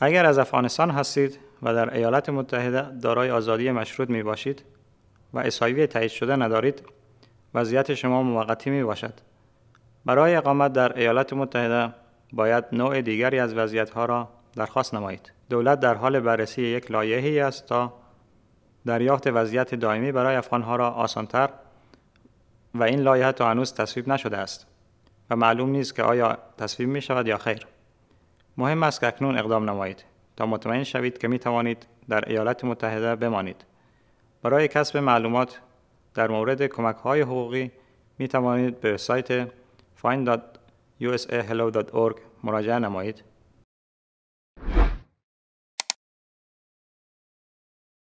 اگر از افغانستان هستید و در ایالات متحده دارای آزادی مشروط می باشید و اسایوی تایید شده ندارید وضعیت شما موقتی می باشد برای اقامت در ایالات متحده باید نوع دیگری از وضعیت ها را درخواست نمایید دولت در حال بررسی یک ای است تا دریافت وضعیت دائمی برای افغان ها را آسانتر و این لایحه تا هنوز تصویب نشده است و معلوم نیست که آیا تصویب می شود یا خیر مهم است که اکنون اقدام نمایید تا مطمئن شوید که می توانید در ایالات متحده بمانید. برای کسب معلومات در مورد کمک های حقوقی می توانید به سایت find.usahello.org مراجعه نمایید.